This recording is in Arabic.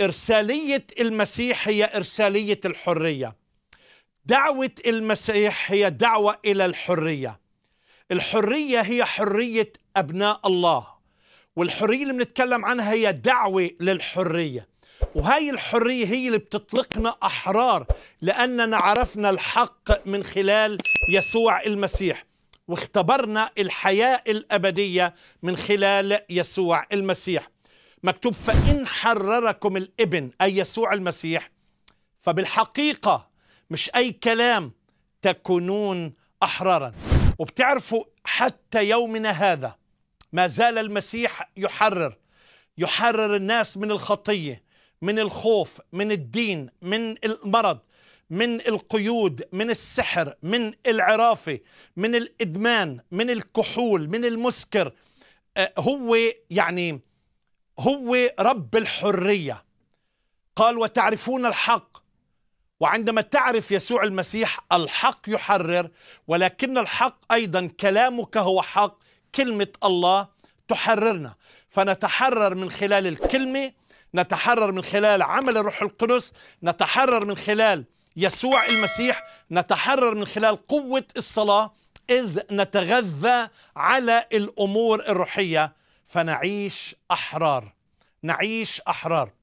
إرسالية المسيح هي إرسالية الحرية دعوة المسيح هي دعوة إلى الحرية الحرية هي حرية أبناء الله والحرية اللي بنتكلم عنها هي دعوة للحرية وهي الحرية هي اللي بتطلقنا أحرار لأننا عرفنا الحق من خلال يسوع المسيح واختبرنا الحياة الأبدية من خلال يسوع المسيح مكتوب فإن حرركم الابن أي يسوع المسيح فبالحقيقة مش أي كلام تكونون أحرارا وبتعرفوا حتى يومنا هذا ما زال المسيح يحرر يحرر الناس من الخطية من الخوف من الدين من المرض من القيود من السحر من العرافة من الإدمان من الكحول من المسكر أه، هو يعني هو رب الحرية قال وتعرفون الحق وعندما تعرف يسوع المسيح الحق يحرر ولكن الحق أيضا كلامك هو حق كلمة الله تحررنا فنتحرر من خلال الكلمة نتحرر من خلال عمل الروح القدس نتحرر من خلال يسوع المسيح نتحرر من خلال قوة الصلاة إذ نتغذى على الأمور الروحية فنعيش احرار نعيش احرار